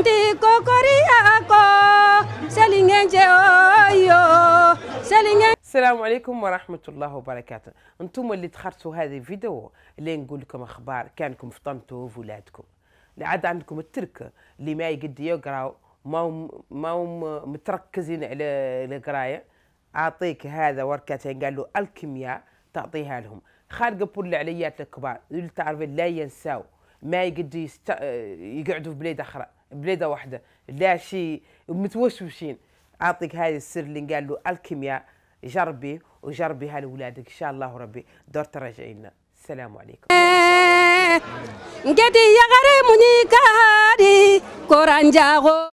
ndi ko selinge oyo selinge السلام عليكم ورحمة الله وبركاته انتم اللي تخرصوا هذه الفيديو اللي نقول لكم أخبار كانكم فطنتوا في ولادكم عاد عندكم الترك اللي ما يقد يقرا ما ما متركزين على القرايه اعطيك هذا وركتين قال له الكيمياء تعطيها لهم خارقه بول العليات الكبار اللي تعرفين لا ينساو ما يقدوا يست... يقعدوا في بلاد اخرى بلاد واحده لا شيء متوشوشين اعطيك هذا السر اللي قال له الكيمياء جربي وجربيها هالولادك ان شاء الله ربي دور ترجعي لنا السلام عليكم يا غريم munyikari كورانجاغو